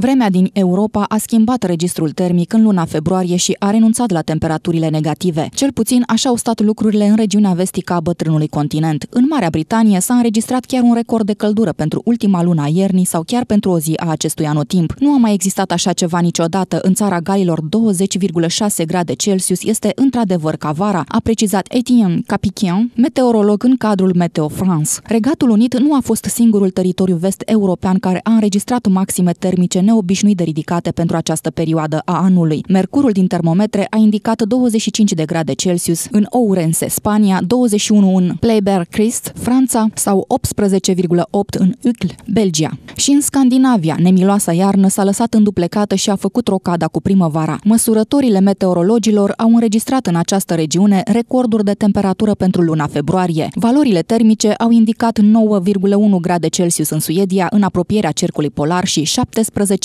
Vremea din Europa a schimbat registrul termic în luna februarie și a renunțat la temperaturile negative. Cel puțin așa au stat lucrurile în regiunea vestică a bătrânului continent. În Marea Britanie s-a înregistrat chiar un record de căldură pentru ultima lună iernii sau chiar pentru o zi a acestui anotimp. Nu a mai existat așa ceva niciodată. În țara Galilor, 20,6 grade Celsius este într-adevăr ca vara, a precizat Etienne Capichian, meteorolog în cadrul Meteo France. Regatul Unit nu a fost singurul teritoriu vest european care a înregistrat maxime termice neobișnuit de ridicate pentru această perioadă a anului. Mercurul din termometre a indicat 25 de grade Celsius în Ourense, Spania, 21 în Pleiber Christ, Franța sau 18,8 în Ucl, Belgia. Și în Scandinavia, nemiloasa iarnă s-a lăsat înduplecată și a făcut rocada cu primăvara. Măsurătorile meteorologilor au înregistrat în această regiune recorduri de temperatură pentru luna februarie. Valorile termice au indicat 9,1 grade Celsius în Suedia, în apropierea cercului polar și 17,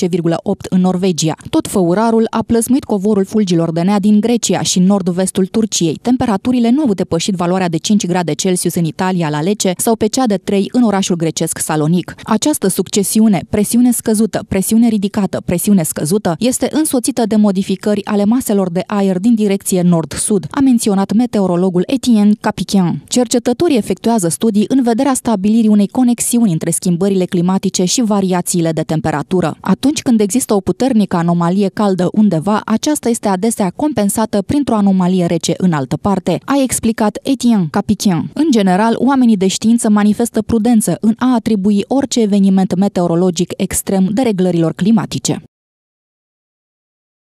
în Norvegia. Tot făurarul a plăsmuit covorul fulgilor de nea din Grecia și nord-vestul Turciei. Temperaturile nu au depășit valoarea de 5 grade Celsius în Italia la Lece sau pe cea de 3 în orașul grecesc Salonic. Această succesiune, presiune scăzută, presiune ridicată, presiune scăzută, este însoțită de modificări ale maselor de aer din direcție nord-sud, a menționat meteorologul Etienne Capichian. Cercetătorii efectuează studii în vederea stabilirii unei conexiuni între schimbările climatice și variațiile de temperatură. Atunci atunci când există o puternică anomalie caldă undeva, aceasta este adesea compensată printr-o anomalie rece în altă parte, a explicat Etienne Capitien. În general, oamenii de știință manifestă prudență în a atribui orice eveniment meteorologic extrem de reglărilor climatice.